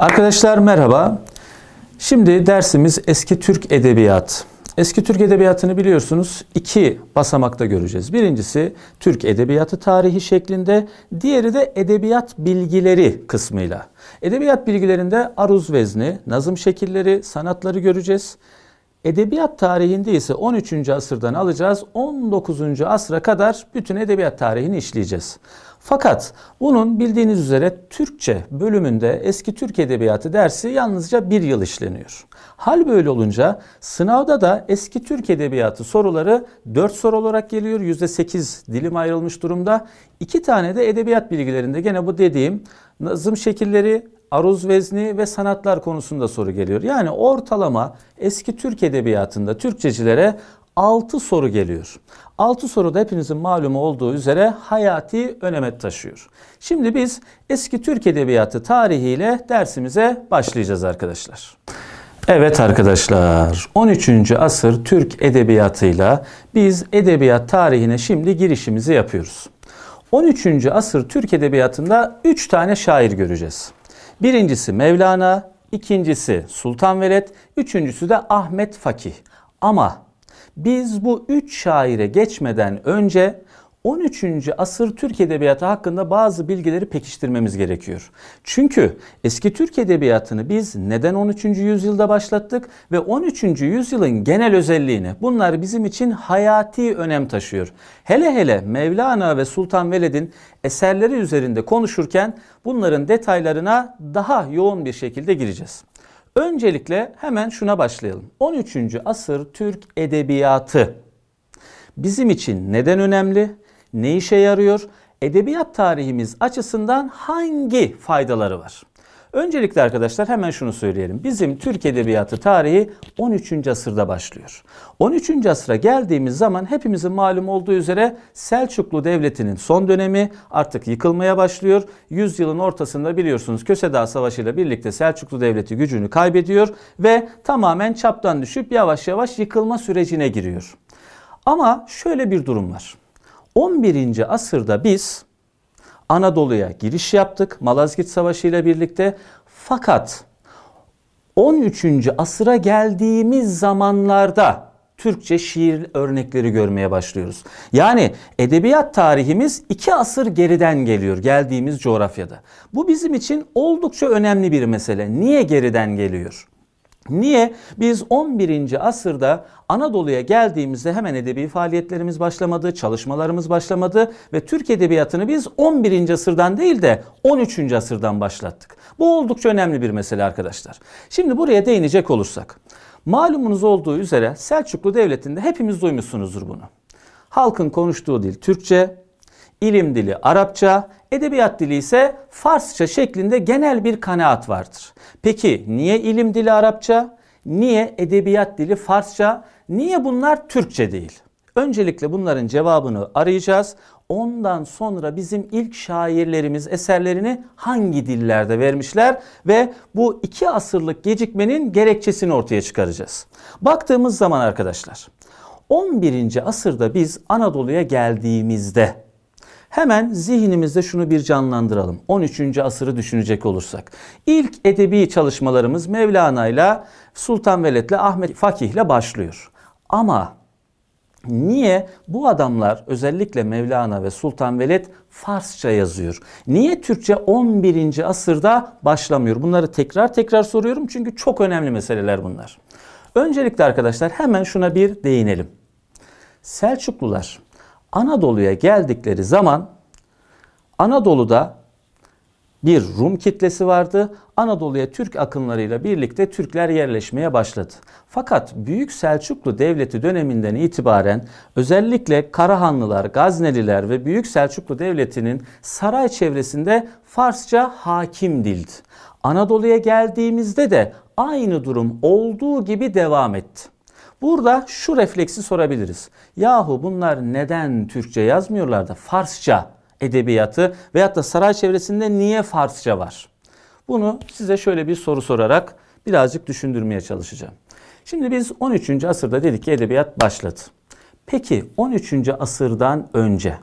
Arkadaşlar merhaba. Şimdi dersimiz eski Türk edebiyat. Eski Türk edebiyatını biliyorsunuz iki basamakta göreceğiz. Birincisi Türk edebiyatı tarihi şeklinde, diğeri de edebiyat bilgileri kısmıyla. Edebiyat bilgilerinde aruz vezni, nazım şekilleri, sanatları göreceğiz. Edebiyat tarihinde ise 13. asırdan alacağız 19. asra kadar bütün edebiyat tarihini işleyeceğiz. Fakat bunun bildiğiniz üzere Türkçe bölümünde eski Türk Edebiyatı dersi yalnızca bir yıl işleniyor. Hal böyle olunca sınavda da eski Türk Edebiyatı soruları 4 soru olarak geliyor. %8 dilim ayrılmış durumda. 2 tane de edebiyat bilgilerinde gene bu dediğim nazım şekilleri, aruz vezni ve sanatlar konusunda soru geliyor. Yani ortalama eski Türk edebiyatında Türkçecilere 6 soru geliyor. 6 soru da hepinizin malumu olduğu üzere hayati öneme taşıyor. Şimdi biz eski Türk Edebiyatı tarihiyle dersimize başlayacağız arkadaşlar. Evet arkadaşlar 13. asır Türk edebiyatıyla biz edebiyat tarihine şimdi girişimizi yapıyoruz. 13. asır Türk edebiyatında 3 tane şair göreceğiz. Birincisi Mevlana, ikincisi Sultan Veled, üçüncüsü de Ahmet Fakih. Ama biz bu üç şaire geçmeden önce 13. asır Türk Edebiyatı hakkında bazı bilgileri pekiştirmemiz gerekiyor. Çünkü eski Türk Edebiyatı'nı biz neden 13. yüzyılda başlattık ve 13. yüzyılın genel özelliğini bunlar bizim için hayati önem taşıyor. Hele hele Mevlana ve Sultan Veled'in eserleri üzerinde konuşurken bunların detaylarına daha yoğun bir şekilde gireceğiz. Öncelikle hemen şuna başlayalım. 13. asır Türk edebiyatı bizim için neden önemli? Ne işe yarıyor? Edebiyat tarihimiz açısından hangi faydaları var? Öncelikle arkadaşlar hemen şunu söyleyelim. Bizim Türk Edebiyatı tarihi 13. asırda başlıyor. 13. asıra geldiğimiz zaman hepimizin malum olduğu üzere Selçuklu Devleti'nin son dönemi artık yıkılmaya başlıyor. Yüzyılın ortasında biliyorsunuz Köse Savaşı ile birlikte Selçuklu Devleti gücünü kaybediyor ve tamamen çaptan düşüp yavaş yavaş yıkılma sürecine giriyor. Ama şöyle bir durum var. 11. asırda biz Anadolu'ya giriş yaptık Malazgirt Savaşı ile birlikte. Fakat 13. asıra geldiğimiz zamanlarda Türkçe şiir örnekleri görmeye başlıyoruz. Yani edebiyat tarihimiz iki asır geriden geliyor geldiğimiz coğrafyada. Bu bizim için oldukça önemli bir mesele. Niye geriden geliyor? Niye? Biz 11. asırda Anadolu'ya geldiğimizde hemen edebi faaliyetlerimiz başlamadı, çalışmalarımız başlamadı ve Türk Edebiyatı'nı biz 11. asırdan değil de 13. asırdan başlattık. Bu oldukça önemli bir mesele arkadaşlar. Şimdi buraya değinecek olursak. Malumunuz olduğu üzere Selçuklu Devleti'nde hepimiz duymuşsunuzdur bunu. Halkın konuştuğu dil Türkçe, ilim dili Arapça, edebiyat dili ise Farsça şeklinde genel bir kanaat vardır. Peki niye ilim dili Arapça? Niye edebiyat dili Farsça? Niye bunlar Türkçe değil? Öncelikle bunların cevabını arayacağız. Ondan sonra bizim ilk şairlerimiz eserlerini hangi dillerde vermişler ve bu iki asırlık gecikmenin gerekçesini ortaya çıkaracağız. Baktığımız zaman arkadaşlar 11. asırda biz Anadolu'ya geldiğimizde Hemen zihnimizde şunu bir canlandıralım. 13. asırı düşünecek olursak. İlk edebi çalışmalarımız Mevlana ile Sultan Veled ile Ahmet Fakih ile başlıyor. Ama Niye bu adamlar özellikle Mevlana ve Sultan Veled Farsça yazıyor? Niye Türkçe 11. asırda başlamıyor? Bunları tekrar tekrar soruyorum çünkü çok önemli meseleler bunlar. Öncelikle arkadaşlar hemen şuna bir değinelim. Selçuklular Anadolu'ya geldikleri zaman Anadolu'da bir Rum kitlesi vardı. Anadolu'ya Türk akınlarıyla birlikte Türkler yerleşmeye başladı. Fakat Büyük Selçuklu Devleti döneminden itibaren özellikle Karahanlılar, Gazneliler ve Büyük Selçuklu Devleti'nin saray çevresinde Farsça hakim dildi. Anadolu'ya geldiğimizde de aynı durum olduğu gibi devam etti. Burada şu refleksi sorabiliriz. Yahu bunlar neden Türkçe yazmıyorlar da Farsça edebiyatı veyahut da saray çevresinde niye Farsça var? Bunu size şöyle bir soru sorarak birazcık düşündürmeye çalışacağım. Şimdi biz 13. asırda dedik ki edebiyat başladı. Peki 13. asırdan önce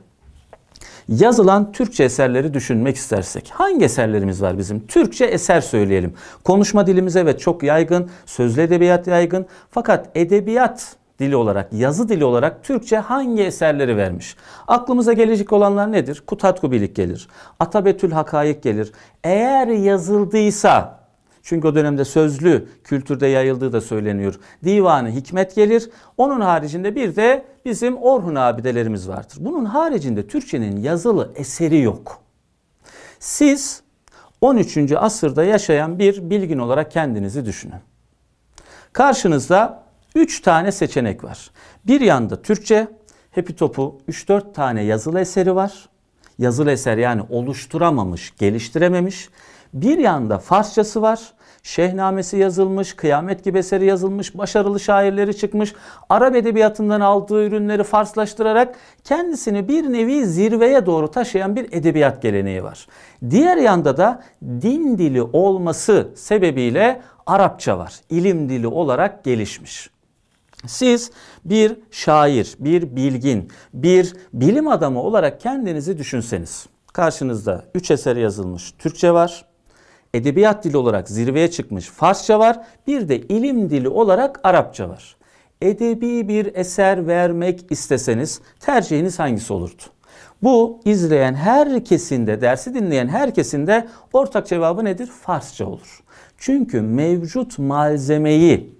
yazılan Türkçe eserleri düşünmek istersek hangi eserlerimiz var bizim? Türkçe eser söyleyelim. Konuşma dilimiz evet çok yaygın, sözlü edebiyat yaygın fakat edebiyat dili olarak, yazı dili olarak Türkçe hangi eserleri vermiş? Aklımıza gelecek olanlar nedir? Kutatku Bilik gelir, Atabetül Hakayık gelir. Eğer yazıldıysa çünkü o dönemde sözlü kültürde yayıldığı da söyleniyor. Divanı Hikmet gelir. Onun haricinde bir de bizim Orhun abidelerimiz vardır. Bunun haricinde Türkçenin yazılı eseri yok. Siz 13. asırda yaşayan bir bilgin olarak kendinizi düşünün. Karşınızda 3 tane seçenek var. Bir yanda Türkçe, Hepi Top'u 3-4 tane yazılı eseri var. Yazılı eser yani oluşturamamış, geliştirememiş. Bir yanda Farsçası var. Şehnamesi yazılmış, Kıyamet gibi eseri yazılmış, başarılı şairleri çıkmış. Arap edebiyatından aldığı ürünleri Farslaştırarak kendisini bir nevi zirveye doğru taşıyan bir edebiyat geleneği var. Diğer yanda da din dili olması sebebiyle Arapça var. İlim dili olarak gelişmiş. Siz bir şair, bir bilgin, bir bilim adamı olarak kendinizi düşünseniz. Karşınızda 3 eser yazılmış Türkçe var edebiyat dili olarak zirveye çıkmış Farsça var. Bir de ilim dili olarak Arapça var. Edebi bir eser vermek isteseniz tercihiniz hangisi olurdu? Bu izleyen herkesin de, dersi dinleyen herkesin de ortak cevabı nedir? Farsça olur. Çünkü mevcut malzemeyi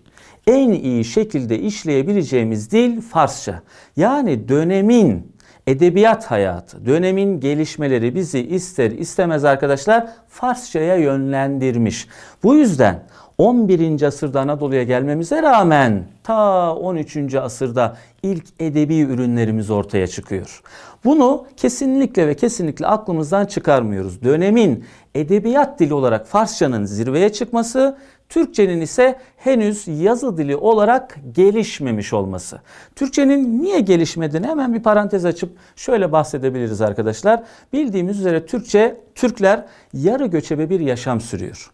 en iyi şekilde işleyebileceğimiz dil Farsça. Yani dönemin edebiyat hayatı, dönemin gelişmeleri bizi ister istemez arkadaşlar Farsçaya yönlendirmiş. Bu yüzden 11. asırda Anadolu'ya gelmemize rağmen ta 13. asırda ilk edebi ürünlerimiz ortaya çıkıyor. Bunu kesinlikle ve kesinlikle aklımızdan çıkarmıyoruz. Dönemin edebiyat dili olarak Farsçanın zirveye çıkması, Türkçenin ise henüz yazı dili olarak gelişmemiş olması. Türkçenin niye gelişmediğini hemen bir parantez açıp şöyle bahsedebiliriz arkadaşlar. Bildiğimiz üzere Türkçe Türkler yarı göçebe bir yaşam sürüyor.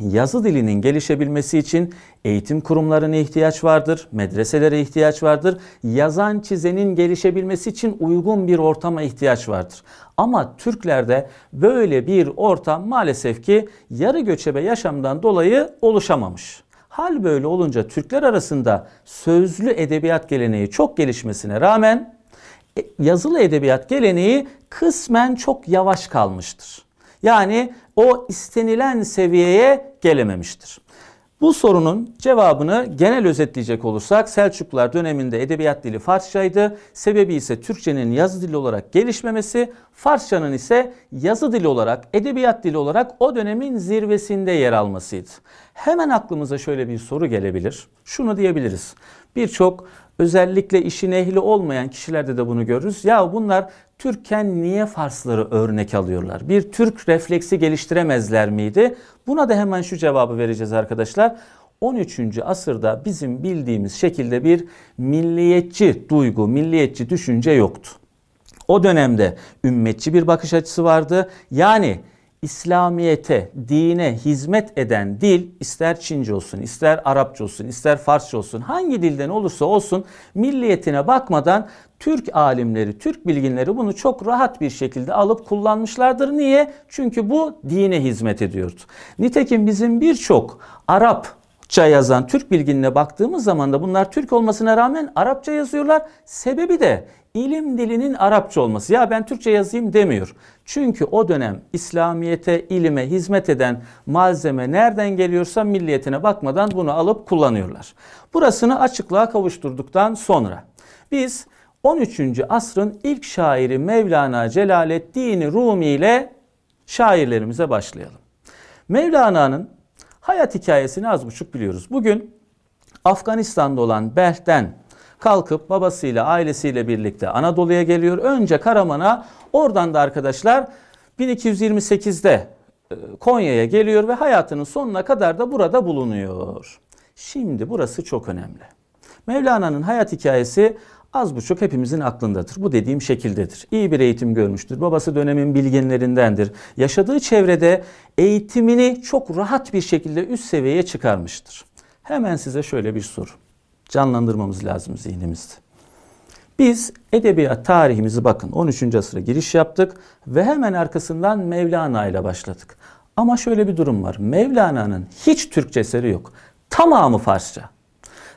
Yazı dilinin gelişebilmesi için eğitim kurumlarına ihtiyaç vardır, medreselere ihtiyaç vardır. Yazan çizenin gelişebilmesi için uygun bir ortama ihtiyaç vardır. Ama Türklerde böyle bir ortam maalesef ki yarı göçebe yaşamdan dolayı oluşamamış. Hal böyle olunca Türkler arasında sözlü edebiyat geleneği çok gelişmesine rağmen e, yazılı edebiyat geleneği kısmen çok yavaş kalmıştır. Yani o istenilen seviyeye gelememiştir. Bu sorunun cevabını genel özetleyecek olursak Selçuklular döneminde edebiyat dili Farsçaydı. Sebebi ise Türkçenin yazı dili olarak gelişmemesi, Farsçanın ise yazı dili olarak, edebiyat dili olarak o dönemin zirvesinde yer almasıydı. Hemen aklımıza şöyle bir soru gelebilir. Şunu diyebiliriz. Birçok Özellikle işin ehli olmayan kişilerde de bunu görürüz. Ya bunlar Türkken niye Farsları örnek alıyorlar? Bir Türk refleksi geliştiremezler miydi? Buna da hemen şu cevabı vereceğiz arkadaşlar. 13. asırda bizim bildiğimiz şekilde bir milliyetçi duygu, milliyetçi düşünce yoktu. O dönemde ümmetçi bir bakış açısı vardı. Yani İslamiyete, dine hizmet eden dil ister Çince olsun, ister Arapça olsun, ister Farsça olsun, hangi dilden olursa olsun milliyetine bakmadan Türk alimleri, Türk bilginleri bunu çok rahat bir şekilde alıp kullanmışlardır. Niye? Çünkü bu dine hizmet ediyordu. Nitekim bizim birçok Arap Arapça yazan Türk bilginine baktığımız zaman da bunlar Türk olmasına rağmen Arapça yazıyorlar. Sebebi de ilim dilinin Arapça olması. Ya ben Türkçe yazayım demiyor. Çünkü o dönem İslamiyete, ilime hizmet eden malzeme nereden geliyorsa milliyetine bakmadan bunu alıp kullanıyorlar. Burasını açıklığa kavuşturduktan sonra biz 13. asrın ilk şairi Mevlana Celaleddin Rumi ile şairlerimize başlayalım. Mevlana'nın hayat hikayesini az buçuk biliyoruz. Bugün Afganistan'da olan Belh'ten kalkıp babasıyla ailesiyle birlikte Anadolu'ya geliyor. Önce Karaman'a oradan da arkadaşlar 1228'de e, Konya'ya geliyor ve hayatının sonuna kadar da burada bulunuyor. Şimdi burası çok önemli. Mevlana'nın hayat hikayesi az buçuk hepimizin aklındadır. Bu dediğim şekildedir. İyi bir eğitim görmüştür. Babası dönemin bilginlerindendir. Yaşadığı çevrede eğitimini çok rahat bir şekilde üst seviyeye çıkarmıştır. Hemen size şöyle bir soru canlandırmamız lazım zihnimizde. Biz edebiyat tarihimizi bakın 13. asıra giriş yaptık ve hemen arkasından Mevlana ile başladık. Ama şöyle bir durum var. Mevlana'nın hiç Türkçe eseri yok. Tamamı Farsça.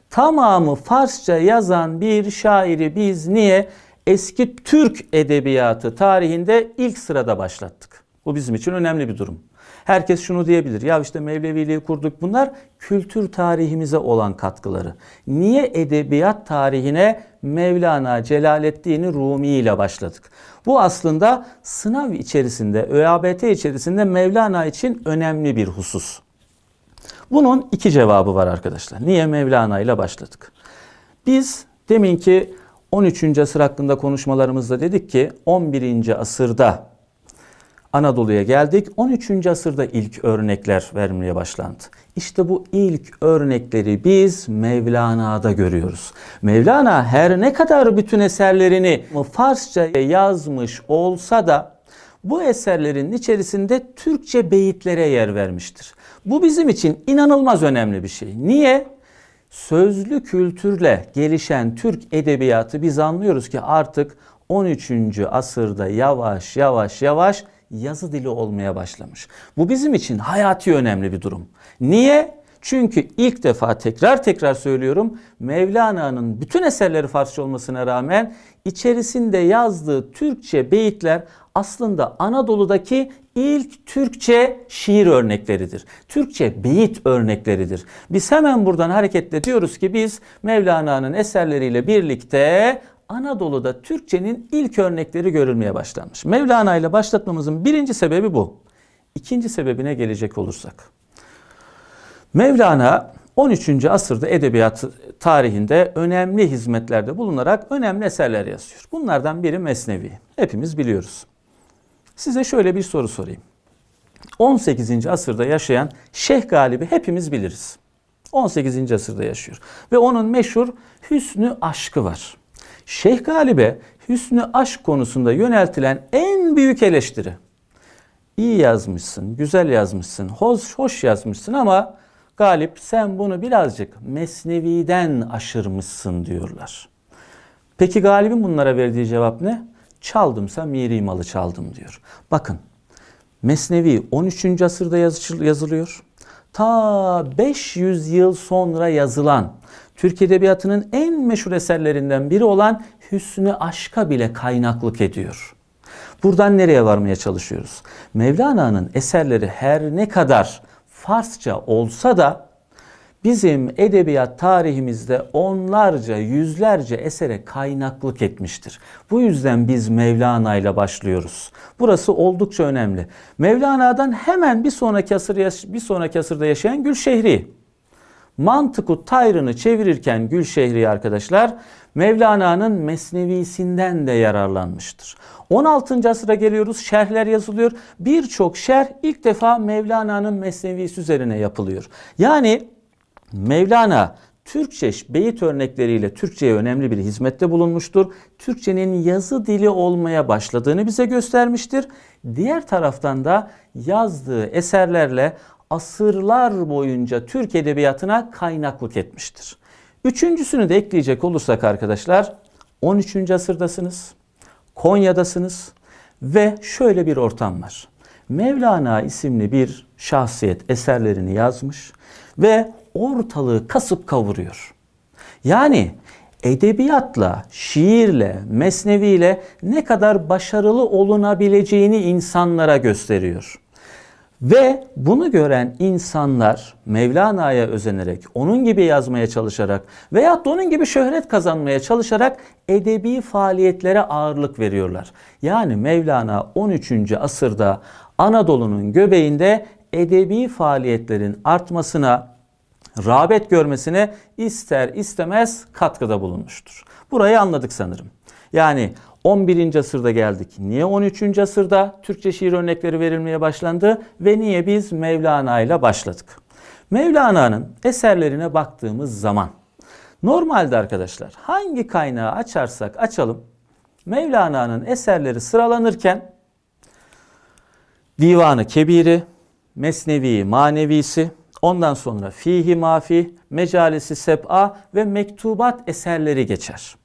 Tamamı Farsça yazan bir şairi biz niye eski Türk edebiyatı tarihinde ilk sırada başlattık? Bu bizim için önemli bir durum. Herkes şunu diyebilir. Ya işte Mevleviliği kurduk. Bunlar kültür tarihimize olan katkıları. Niye edebiyat tarihine Mevlana Celaleddin Rumi ile başladık? Bu aslında sınav içerisinde, ÖABT içerisinde Mevlana için önemli bir husus. Bunun iki cevabı var arkadaşlar. Niye Mevlana ile başladık? Biz deminki 13. asır hakkında konuşmalarımızda dedik ki 11. asırda Anadolu'ya geldik. 13. asırda ilk örnekler vermeye başlandı. İşte bu ilk örnekleri biz Mevlana'da görüyoruz. Mevlana her ne kadar bütün eserlerini Farsça yazmış olsa da bu eserlerin içerisinde Türkçe beyitlere yer vermiştir. Bu bizim için inanılmaz önemli bir şey. Niye? Sözlü kültürle gelişen Türk edebiyatı biz anlıyoruz ki artık 13. asırda yavaş yavaş yavaş yazı dili olmaya başlamış. Bu bizim için hayati önemli bir durum. Niye? Çünkü ilk defa tekrar tekrar söylüyorum Mevlana'nın bütün eserleri Farsça olmasına rağmen içerisinde yazdığı Türkçe beyitler aslında Anadolu'daki ilk Türkçe şiir örnekleridir. Türkçe beyit örnekleridir. Biz hemen buradan hareketle diyoruz ki biz Mevlana'nın eserleriyle birlikte Anadolu'da Türkçenin ilk örnekleri görülmeye başlanmış. Mevlana ile başlatmamızın birinci sebebi bu. İkinci sebebine gelecek olursak. Mevlana 13. asırda edebiyat tarihinde önemli hizmetlerde bulunarak önemli eserler yazıyor. Bunlardan biri Mesnevi. Hepimiz biliyoruz. Size şöyle bir soru sorayım. 18. asırda yaşayan Şeyh Galibi hepimiz biliriz. 18. asırda yaşıyor. Ve onun meşhur Hüsnü Aşkı var. Şeyh Galip'e Hüsnü Aşk konusunda yöneltilen en büyük eleştiri. İyi yazmışsın, güzel yazmışsın, hoş, hoş yazmışsın ama Galip sen bunu birazcık Mesnevi'den aşırmışsın diyorlar. Peki Galip'in bunlara verdiği cevap ne? Çaldımsa miri malı çaldım diyor. Bakın Mesnevi 13. asırda yazılıyor ta 500 yıl sonra yazılan Türk Edebiyatı'nın en meşhur eserlerinden biri olan Hüsnü Aşk'a bile kaynaklık ediyor. Buradan nereye varmaya çalışıyoruz? Mevlana'nın eserleri her ne kadar Farsça olsa da bizim edebiyat tarihimizde onlarca, yüzlerce esere kaynaklık etmiştir. Bu yüzden biz Mevlana ile başlıyoruz. Burası oldukça önemli. Mevlana'dan hemen bir sonraki asır bir sonraki asırda yaşayan Gülşehri. Mantıku Tayrını çevirirken Gülşehri arkadaşlar Mevlana'nın Mesnevisinden de yararlanmıştır. 16. asıra geliyoruz. Şerhler yazılıyor. Birçok şerh ilk defa Mevlana'nın Mesnevisi üzerine yapılıyor. Yani Mevlana Türkçe beyit örnekleriyle Türkçe'ye önemli bir hizmette bulunmuştur. Türkçenin yazı dili olmaya başladığını bize göstermiştir. Diğer taraftan da yazdığı eserlerle asırlar boyunca Türk edebiyatına kaynaklık etmiştir. Üçüncüsünü de ekleyecek olursak arkadaşlar 13. asırdasınız, Konya'dasınız ve şöyle bir ortam var. Mevlana isimli bir şahsiyet eserlerini yazmış ve ortalığı kasıp kavuruyor. Yani edebiyatla, şiirle, mesneviyle ne kadar başarılı olunabileceğini insanlara gösteriyor. Ve bunu gören insanlar Mevlana'ya özenerek, onun gibi yazmaya çalışarak veya onun gibi şöhret kazanmaya çalışarak edebi faaliyetlere ağırlık veriyorlar. Yani Mevlana 13. asırda Anadolu'nun göbeğinde edebi faaliyetlerin artmasına, rağbet görmesine ister istemez katkıda bulunmuştur. Burayı anladık sanırım. Yani 11. asırda geldik. Niye 13. asırda Türkçe şiir örnekleri verilmeye başlandı ve niye biz Mevlana ile başladık? Mevlana'nın eserlerine baktığımız zaman normalde arkadaşlar hangi kaynağı açarsak açalım Mevlana'nın eserleri sıralanırken Divanı Kebiri, Mesnevi Manevisi, ondan sonra Fihi Mafi, mecalesi, Seb'a ve Mektubat eserleri geçer.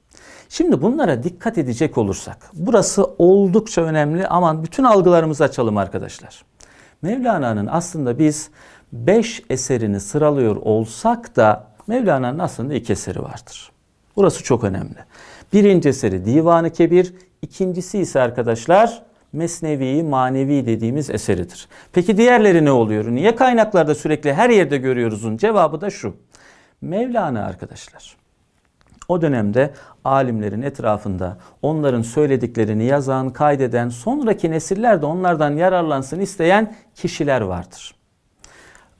Şimdi bunlara dikkat edecek olursak, burası oldukça önemli. Aman bütün algılarımızı açalım arkadaşlar. Mevlana'nın aslında biz beş eserini sıralıyor olsak da Mevlana'nın aslında iki eseri vardır. Burası çok önemli. Birinci eseri Divanı Kebir, ikincisi ise arkadaşlar Mesnevi manevi dediğimiz eseridir. Peki diğerleri ne oluyor? Niye kaynaklarda sürekli her yerde görüyoruzun cevabı da şu. Mevlana arkadaşlar. O dönemde alimlerin etrafında onların söylediklerini yazan, kaydeden, sonraki nesiller de onlardan yararlansın isteyen kişiler vardır.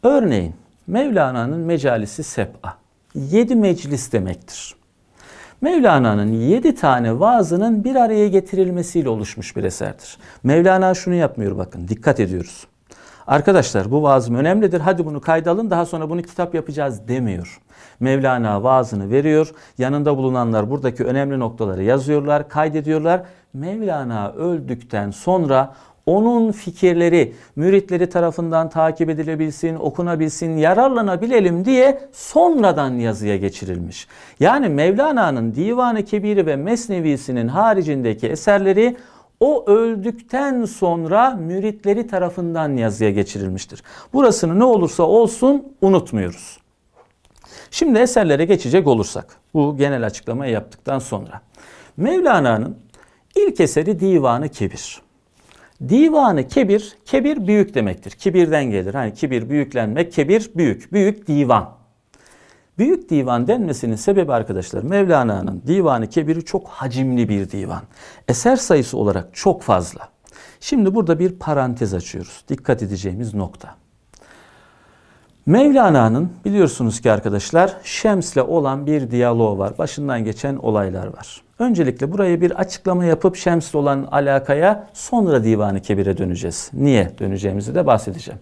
Örneğin Mevlana'nın mecalisi seb'a. Yedi meclis demektir. Mevlana'nın yedi tane vaazının bir araya getirilmesiyle oluşmuş bir eserdir. Mevlana şunu yapmıyor bakın dikkat ediyoruz. Arkadaşlar bu vaazım önemlidir. Hadi bunu kaydalın, daha sonra bunu kitap yapacağız demiyor. Mevlana vaazını veriyor. Yanında bulunanlar buradaki önemli noktaları yazıyorlar, kaydediyorlar. Mevlana öldükten sonra onun fikirleri müritleri tarafından takip edilebilsin, okunabilsin, yararlanabilelim diye sonradan yazıya geçirilmiş. Yani Mevlana'nın Divan-ı Kebiri ve Mesnevisinin haricindeki eserleri o öldükten sonra müritleri tarafından yazıya geçirilmiştir. Burasını ne olursa olsun unutmuyoruz. Şimdi eserlere geçecek olursak bu genel açıklamayı yaptıktan sonra Mevlana'nın ilk eseri divan Divanı Kebir. Divanı kebir, kebir büyük demektir. Kibirden gelir. Hani kibir büyüklenme, kebir büyük. Büyük divan. Büyük divan denmesinin sebebi arkadaşlar Mevlana'nın divanı kebiri çok hacimli bir divan. Eser sayısı olarak çok fazla. Şimdi burada bir parantez açıyoruz. Dikkat edeceğimiz nokta. Mevlana'nın biliyorsunuz ki arkadaşlar Şems'le olan bir diyaloğu var. Başından geçen olaylar var. Öncelikle buraya bir açıklama yapıp Şems'le olan alakaya sonra Divan-ı Kebir'e döneceğiz. Niye döneceğimizi de bahsedeceğim.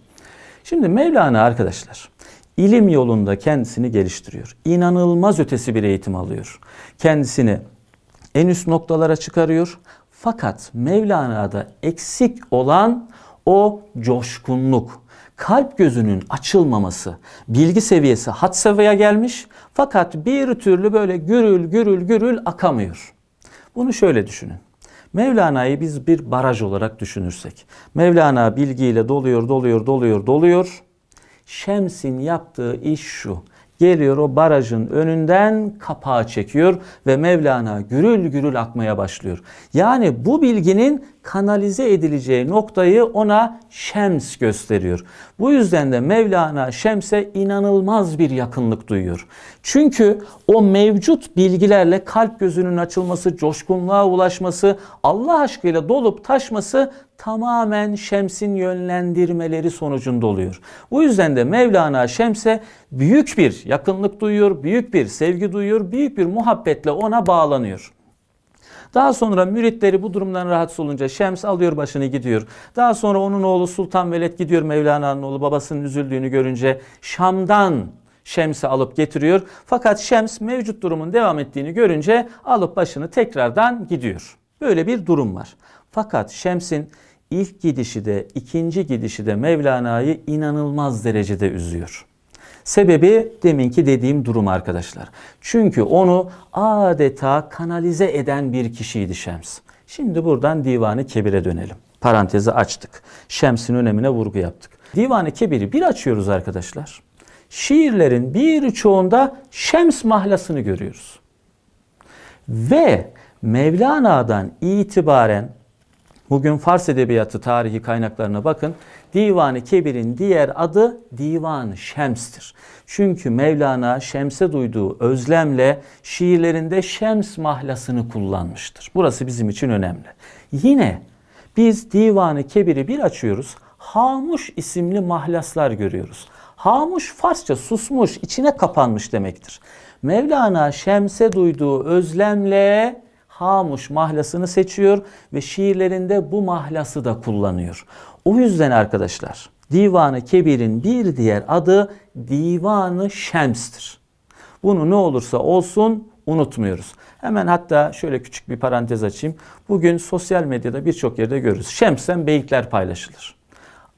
Şimdi Mevlana arkadaşlar ilim yolunda kendisini geliştiriyor. İnanılmaz ötesi bir eğitim alıyor. Kendisini en üst noktalara çıkarıyor. Fakat Mevlana'da eksik olan o coşkunluk, kalp gözünün açılmaması, bilgi seviyesi hat seviyeye gelmiş fakat bir türlü böyle gürül gürül gürül akamıyor. Bunu şöyle düşünün. Mevlana'yı biz bir baraj olarak düşünürsek. Mevlana bilgiyle doluyor, doluyor, doluyor, doluyor. Şems'in yaptığı iş şu geliyor o barajın önünden kapağı çekiyor ve Mevlana gürül gürül akmaya başlıyor. Yani bu bilginin kanalize edileceği noktayı ona Şems gösteriyor. Bu yüzden de Mevlana Şems'e inanılmaz bir yakınlık duyuyor. Çünkü o mevcut bilgilerle kalp gözünün açılması, coşkunluğa ulaşması, Allah aşkıyla dolup taşması tamamen Şems'in yönlendirmeleri sonucunda oluyor. Bu yüzden de Mevlana Şems'e büyük bir yakınlık duyuyor, büyük bir sevgi duyuyor, büyük bir muhabbetle ona bağlanıyor. Daha sonra müritleri bu durumdan rahatsız olunca Şems alıyor başını gidiyor. Daha sonra onun oğlu Sultan Veled gidiyor Mevlana'nın oğlu babasının üzüldüğünü görünce Şam'dan Şems'i alıp getiriyor. Fakat Şems mevcut durumun devam ettiğini görünce alıp başını tekrardan gidiyor. Böyle bir durum var. Fakat Şems'in ilk gidişi de ikinci gidişi de Mevlana'yı inanılmaz derecede üzüyor. Sebebi deminki dediğim durum arkadaşlar. Çünkü onu adeta kanalize eden bir kişiydi Şems. Şimdi buradan Divanı Kebir'e dönelim. Parantezi açtık. Şems'in önemine vurgu yaptık. Divanı Kebir'i bir açıyoruz arkadaşlar. Şiirlerin birçoğunda Şems mahlasını görüyoruz. Ve Mevlana'dan itibaren Bugün Fars Edebiyatı tarihi kaynaklarına bakın. Divan-ı Kebir'in diğer adı Divan Şems'tir. Çünkü Mevlana Şems'e duyduğu özlemle şiirlerinde Şems mahlasını kullanmıştır. Burası bizim için önemli. Yine biz Divan-ı Kebir'i bir açıyoruz. Hamuş isimli mahlaslar görüyoruz. Hamuş Farsça susmuş, içine kapanmış demektir. Mevlana Şems'e duyduğu özlemle Hamuş mahlasını seçiyor ve şiirlerinde bu mahlası da kullanıyor. O yüzden arkadaşlar Divanı Kebir'in bir diğer adı Divanı Şems'tir. Bunu ne olursa olsun unutmuyoruz. Hemen hatta şöyle küçük bir parantez açayım. Bugün sosyal medyada birçok yerde görürüz. Şems'ten beyitler paylaşılır.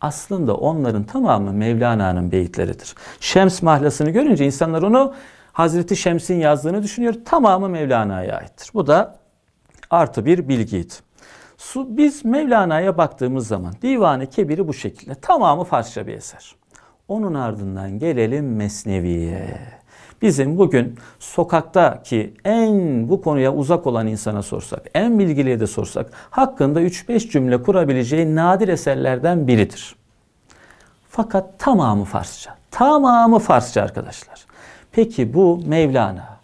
Aslında onların tamamı Mevlana'nın beyitleridir. Şems mahlasını görünce insanlar onu Hazreti Şems'in yazdığını düşünüyor. Tamamı Mevlana'ya aittir. Bu da artı bir bilgiydi. biz Mevlana'ya baktığımız zaman Divan-ı Kebir'i bu şekilde. Tamamı Farsça bir eser. Onun ardından gelelim Mesnevi'ye. Bizim bugün sokaktaki en bu konuya uzak olan insana sorsak, en bilgiliye de sorsak hakkında 3-5 cümle kurabileceği nadir eserlerden biridir. Fakat tamamı Farsça. Tamamı Farsça arkadaşlar. Peki bu Mevlana,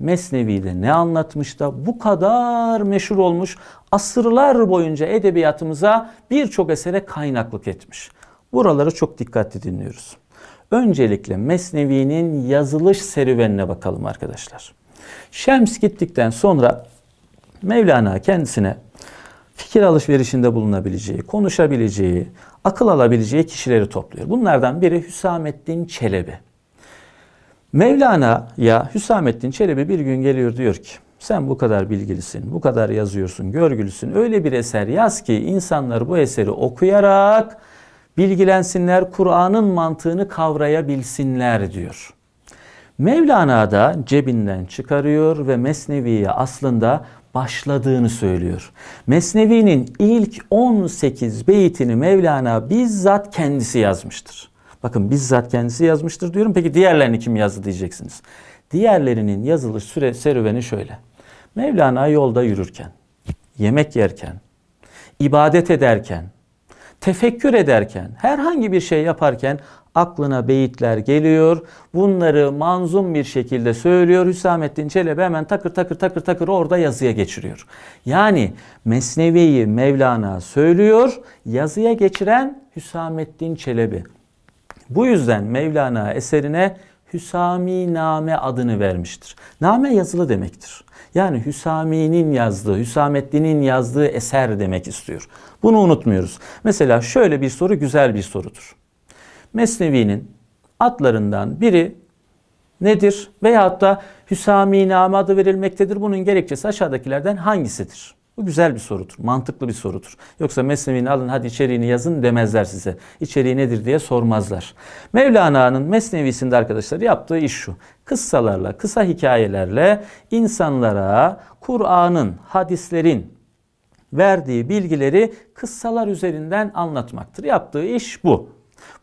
Mesnevi'de ne anlatmış da bu kadar meşhur olmuş, asırlar boyunca edebiyatımıza birçok esere kaynaklık etmiş. Buraları çok dikkatli dinliyoruz. Öncelikle Mesnevi'nin yazılış serüvenine bakalım arkadaşlar. Şems gittikten sonra Mevlana kendisine fikir alışverişinde bulunabileceği, konuşabileceği, akıl alabileceği kişileri topluyor. Bunlardan biri Hüsamettin Çelebi. Mevlana'ya Hüsamettin Çelebi bir gün geliyor diyor ki sen bu kadar bilgilisin, bu kadar yazıyorsun, görgülüsün. Öyle bir eser yaz ki insanlar bu eseri okuyarak bilgilensinler, Kur'an'ın mantığını kavrayabilsinler diyor. Mevlana da cebinden çıkarıyor ve Mesnevi'ye aslında başladığını söylüyor. Mesnevi'nin ilk 18 beytini Mevlana bizzat kendisi yazmıştır. Bakın bizzat kendisi yazmıştır diyorum. Peki diğerlerini kim yazdı diyeceksiniz. Diğerlerinin yazılış süre serüveni şöyle. Mevlana yolda yürürken, yemek yerken, ibadet ederken, tefekkür ederken, herhangi bir şey yaparken aklına beyitler geliyor. Bunları manzum bir şekilde söylüyor. Hüsamettin Çelebi hemen takır takır takır takır orada yazıya geçiriyor. Yani Mesnevi'yi Mevlana söylüyor, yazıya geçiren Hüsamettin Çelebi. Bu yüzden Mevlana eserine Hüsami Name adını vermiştir. Name yazılı demektir. Yani Hüsami'nin yazdığı, Hüsamettin'in yazdığı eser demek istiyor. Bunu unutmuyoruz. Mesela şöyle bir soru güzel bir sorudur. Mesnevi'nin atlarından biri nedir? Veyahut da Hüsami Name adı verilmektedir. Bunun gerekçesi aşağıdakilerden hangisidir? Bu güzel bir sorudur. Mantıklı bir sorudur. Yoksa Mesnevi'ni alın hadi içeriğini yazın demezler size. İçeriği nedir diye sormazlar. Mevlana'nın Mesnevi'sinde arkadaşlar yaptığı iş şu. Kıssalarla, kısa hikayelerle insanlara Kur'an'ın, hadislerin, verdiği bilgileri kıssalar üzerinden anlatmaktır. Yaptığı iş bu.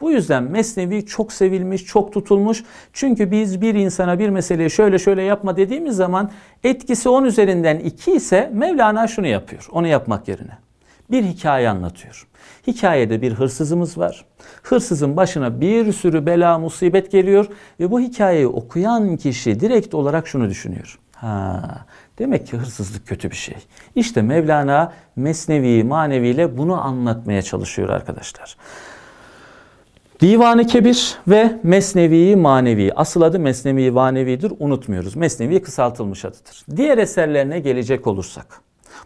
Bu yüzden Mesnevi çok sevilmiş, çok tutulmuş. Çünkü biz bir insana bir meseleyi şöyle şöyle yapma dediğimiz zaman etkisi 10 üzerinden 2 ise Mevlana şunu yapıyor. Onu yapmak yerine. Bir hikaye anlatıyor. Hikayede bir hırsızımız var. Hırsızın başına bir sürü bela, musibet geliyor ve bu hikayeyi okuyan kişi direkt olarak şunu düşünüyor. Ha, demek ki hırsızlık kötü bir şey. İşte Mevlana mesnevi, maneviyle bunu anlatmaya çalışıyor arkadaşlar. Divan-ı Kebir ve Mesnevi i Manevi. Asıl adı Mesnevi i Manevi'dir. Unutmuyoruz. Mesnevi kısaltılmış adıdır. Diğer eserlerine gelecek olursak.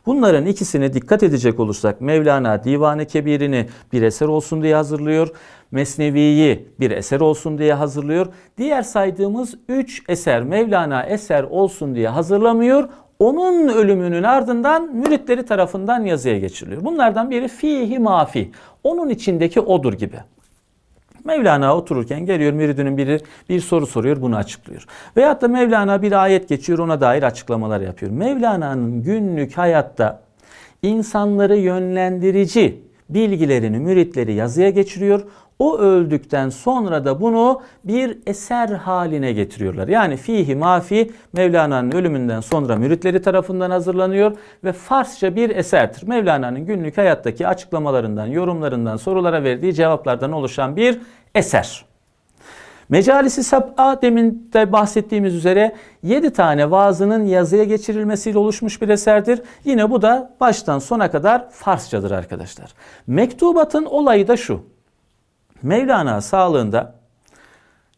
Bunların ikisine dikkat edecek olursak Mevlana Divan-ı Kebir'ini bir eser olsun diye hazırlıyor. Mesnevi'yi bir eser olsun diye hazırlıyor. Diğer saydığımız 3 eser Mevlana eser olsun diye hazırlamıyor. Onun ölümünün ardından müritleri tarafından yazıya geçiriliyor. Bunlardan biri fihi mafi. Onun içindeki odur gibi. Mevlana otururken geliyor müridinin biri bir soru soruyor bunu açıklıyor. Veyahut da Mevlana bir ayet geçiyor ona dair açıklamalar yapıyor. Mevlana'nın günlük hayatta insanları yönlendirici bilgilerini müritleri yazıya geçiriyor. O öldükten sonra da bunu bir eser haline getiriyorlar. Yani fihi mafi Mevlana'nın ölümünden sonra müritleri tarafından hazırlanıyor ve Farsça bir eserdir. Mevlana'nın günlük hayattaki açıklamalarından, yorumlarından, sorulara verdiği cevaplardan oluşan bir eser. Mecalisi Sab'a demin de bahsettiğimiz üzere 7 tane vaazının yazıya geçirilmesiyle oluşmuş bir eserdir. Yine bu da baştan sona kadar Farsçadır arkadaşlar. Mektubatın olayı da şu. Mevlana sağlığında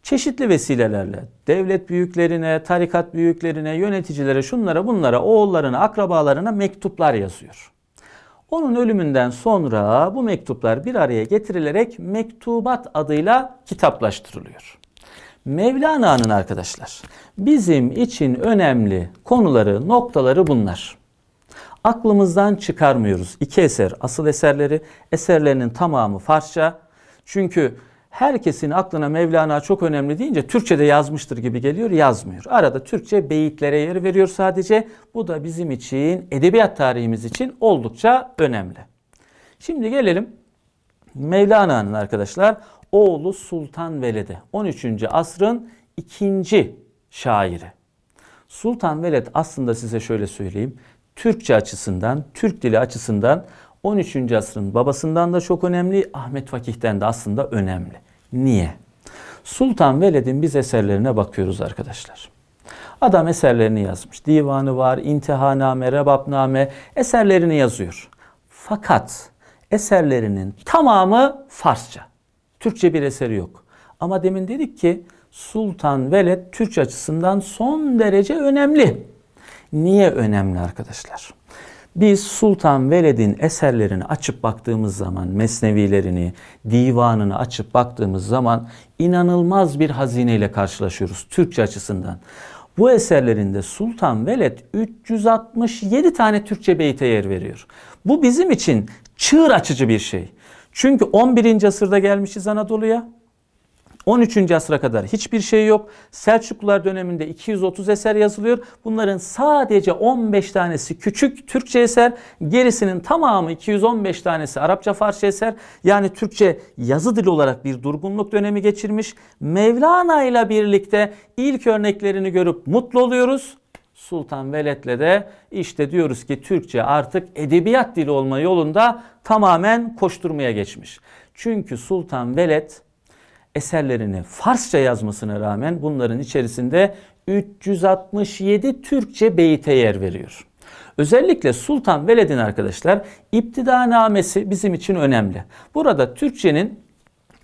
çeşitli vesilelerle devlet büyüklerine, tarikat büyüklerine, yöneticilere, şunlara bunlara, oğullarına, akrabalarına mektuplar yazıyor. Onun ölümünden sonra bu mektuplar bir araya getirilerek mektubat adıyla kitaplaştırılıyor. Mevlana'nın arkadaşlar bizim için önemli konuları, noktaları bunlar. Aklımızdan çıkarmıyoruz. İki eser asıl eserleri, eserlerinin tamamı Farsça, çünkü herkesin aklına Mevlana çok önemli deyince Türkçe'de yazmıştır gibi geliyor, yazmıyor. Arada Türkçe beyitlere yer veriyor sadece. Bu da bizim için, edebiyat tarihimiz için oldukça önemli. Şimdi gelelim Mevlana'nın arkadaşlar oğlu Sultan Veled'e. 13. asrın ikinci şairi. Sultan Veled aslında size şöyle söyleyeyim. Türkçe açısından, Türk dili açısından 13. asrın babasından da çok önemli, Ahmet Fakih'ten de aslında önemli. Niye? Sultan Veled'in biz eserlerine bakıyoruz arkadaşlar. Adam eserlerini yazmış. Divanı var, intihaname, rebapname eserlerini yazıyor. Fakat eserlerinin tamamı Farsça. Türkçe bir eseri yok. Ama demin dedik ki Sultan Veled Türkçe açısından son derece önemli. Niye önemli arkadaşlar? Biz Sultan Veled'in eserlerini açıp baktığımız zaman, mesnevilerini, divanını açıp baktığımız zaman inanılmaz bir hazineyle karşılaşıyoruz Türkçe açısından. Bu eserlerinde Sultan Veled 367 tane Türkçe beyte yer veriyor. Bu bizim için çığır açıcı bir şey. Çünkü 11. asırda gelmişiz Anadolu'ya. 13. asıra kadar hiçbir şey yok. Selçuklular döneminde 230 eser yazılıyor. Bunların sadece 15 tanesi küçük Türkçe eser. Gerisinin tamamı 215 tanesi Arapça Farsça eser. Yani Türkçe yazı dili olarak bir durgunluk dönemi geçirmiş. Mevlana ile birlikte ilk örneklerini görüp mutlu oluyoruz. Sultan Veled'le de işte diyoruz ki Türkçe artık edebiyat dili olma yolunda tamamen koşturmaya geçmiş. Çünkü Sultan Veled eserlerini Farsça yazmasına rağmen bunların içerisinde 367 Türkçe beyte yer veriyor. Özellikle Sultan Veled'in arkadaşlar iptidanamesi bizim için önemli. Burada Türkçenin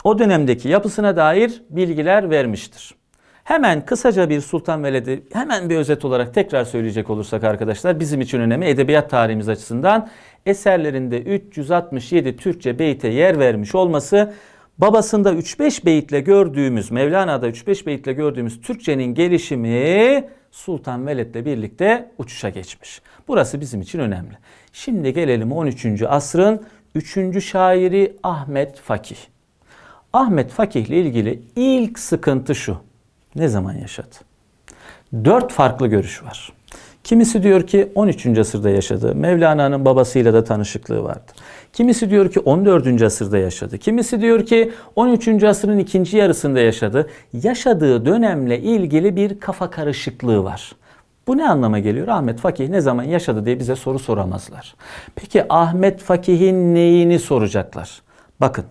o dönemdeki yapısına dair bilgiler vermiştir. Hemen kısaca bir Sultan Veled'i hemen bir özet olarak tekrar söyleyecek olursak arkadaşlar bizim için önemli edebiyat tarihimiz açısından eserlerinde 367 Türkçe beyte yer vermiş olması babasında 3-5 beyitle gördüğümüz, Mevlana'da 3-5 beyitle gördüğümüz Türkçenin gelişimi Sultan Veled'le birlikte uçuşa geçmiş. Burası bizim için önemli. Şimdi gelelim 13. asrın 3. şairi Ahmet Fakih. Ahmet Fakih ile ilgili ilk sıkıntı şu. Ne zaman yaşadı? Dört farklı görüş var. Kimisi diyor ki 13. asırda yaşadı. Mevlana'nın babasıyla da tanışıklığı vardı. Kimisi diyor ki 14. asırda yaşadı. Kimisi diyor ki 13. asrın ikinci yarısında yaşadı. Yaşadığı dönemle ilgili bir kafa karışıklığı var. Bu ne anlama geliyor? Ahmet Fakih ne zaman yaşadı diye bize soru soramazlar. Peki Ahmet Fakih'in neyini soracaklar? Bakın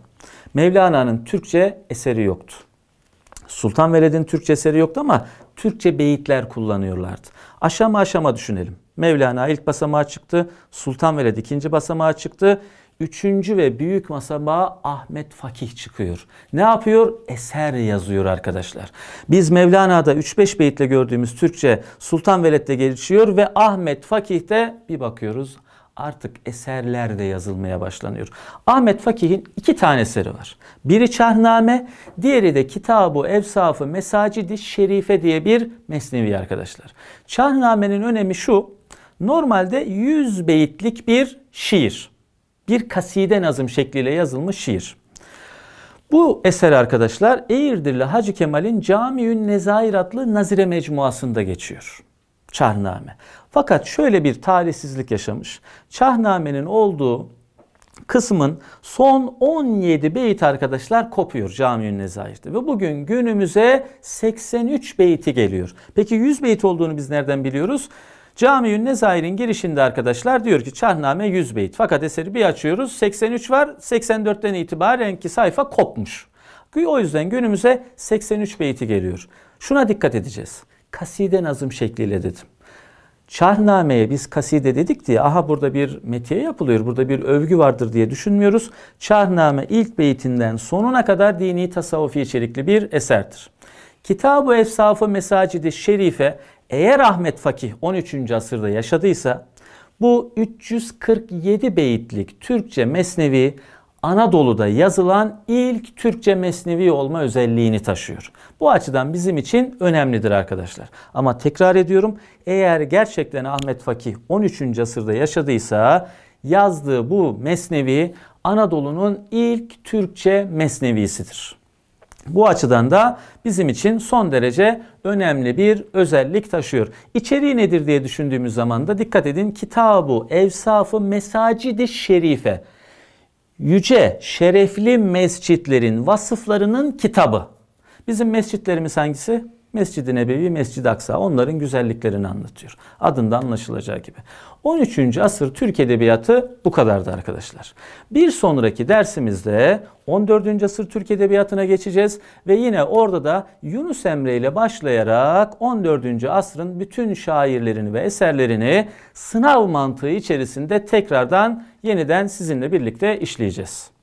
Mevlana'nın Türkçe eseri yoktu. Sultan Veled'in Türkçe eseri yoktu ama Türkçe beyitler kullanıyorlardı. Aşama aşama düşünelim. Mevlana ilk basamağa çıktı. Sultan Veled ikinci basamağa çıktı. Üçüncü ve büyük basamağa Ahmet Fakih çıkıyor. Ne yapıyor? Eser yazıyor arkadaşlar. Biz Mevlana'da 3-5 beyitle gördüğümüz Türkçe Sultan Veled'de gelişiyor ve Ahmet Fakih'te bir bakıyoruz artık eserler de yazılmaya başlanıyor. Ahmet Fakih'in iki tane eseri var. Biri Çahname, diğeri de Kitabu Evsafı Mesacidi Şerife diye bir mesnevi arkadaşlar. Çahname'nin önemi şu. Normalde 100 beyitlik bir şiir. Bir kaside nazım şekliyle yazılmış şiir. Bu eser arkadaşlar Eğirdirli Hacı Kemal'in Camiün Nezair adlı Nazire Mecmuası'nda geçiyor. Çahname. Fakat şöyle bir talihsizlik yaşamış. Şahname'nin olduğu kısmın son 17 beyit arkadaşlar kopuyor cami Nezahir'de. Ve bugün günümüze 83 beyti geliyor. Peki 100 beyit olduğunu biz nereden biliyoruz? Cami Nezahir'in girişinde arkadaşlar diyor ki Çahname 100 beyit. Fakat eseri bir açıyoruz 83 var 84'ten itibaren ki sayfa kopmuş. O yüzden günümüze 83 beyti geliyor. Şuna dikkat edeceğiz. Kaside nazım şekliyle dedim. Şahnameye biz kaside dedik diye aha burada bir metiye yapılıyor, burada bir övgü vardır diye düşünmüyoruz. Şahname ilk beytinden sonuna kadar dini tasavvufi içerikli bir eserdir. Kitab-ı Efsafı Mesacidi Şerife eğer Ahmet Fakih 13. asırda yaşadıysa bu 347 beyitlik Türkçe mesnevi Anadolu'da yazılan ilk Türkçe mesnevi olma özelliğini taşıyor. Bu açıdan bizim için önemlidir arkadaşlar. Ama tekrar ediyorum eğer gerçekten Ahmet Fakih 13. asırda yaşadıysa yazdığı bu mesnevi Anadolu'nun ilk Türkçe mesnevisidir. Bu açıdan da bizim için son derece önemli bir özellik taşıyor. İçeriği nedir diye düşündüğümüz zaman da dikkat edin kitabı, evsafı, mesacidi şerife yüce, şerefli mescitlerin vasıflarının kitabı. Bizim mescitlerimiz hangisi? Mescid-i Nebevi, Mescid-i Aksa onların güzelliklerini anlatıyor. Adında anlaşılacağı gibi. 13. asır Türk Edebiyatı bu kadardı arkadaşlar. Bir sonraki dersimizde 14. asır Türk Edebiyatı'na geçeceğiz ve yine orada da Yunus Emre ile başlayarak 14. asrın bütün şairlerini ve eserlerini sınav mantığı içerisinde tekrardan yeniden sizinle birlikte işleyeceğiz.